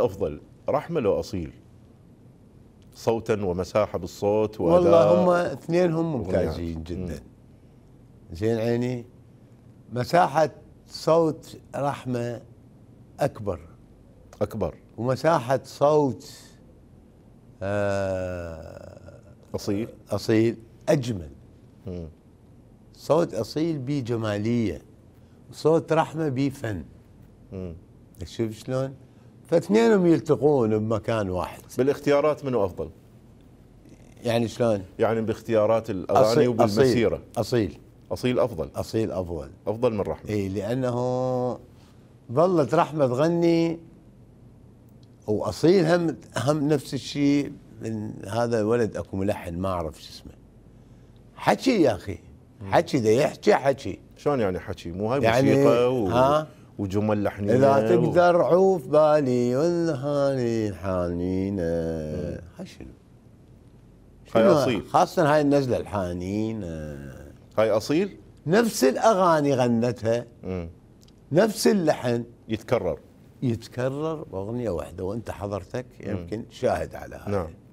أفضل رحمة لو أصيل صوتا ومساحة بالصوت وأداء والله هم اثنينهم ممتازين جدا زين عيني مساحة صوت رحمة أكبر أكبر ومساحة صوت آه أصيل أصيل أجمل م. صوت أصيل بيه جمالية وصوت رحمة بيه فن شوف شلون؟ فاثنينهم يلتقون بمكان واحد بالاختيارات منو افضل؟ يعني شلون؟ يعني باختيارات الاغاني وبالمسيره اصيل اصيل افضل اصيل افضل افضل من رحمه اي لانه ظلت رحمه تغني واصيل هم هم نفس الشيء من هذا الولد اكو ملحن ما اعرف شو اسمه حكي يا اخي حكي ده يحكي حكي شلون يعني حكي مو هاي يعني موسيقى يعني و... ها وجمل لحنيه اذا تقدر و... عوف بالي ينهاني حنينه هاي شنو؟ هاي اصيل خاصه هاي النزله الحنينه هاي اصيل؟ نفس الاغاني غنتها مم. نفس اللحن يتكرر يتكرر باغنيه واحده وانت حضرتك يمكن شاهد على هذا نعم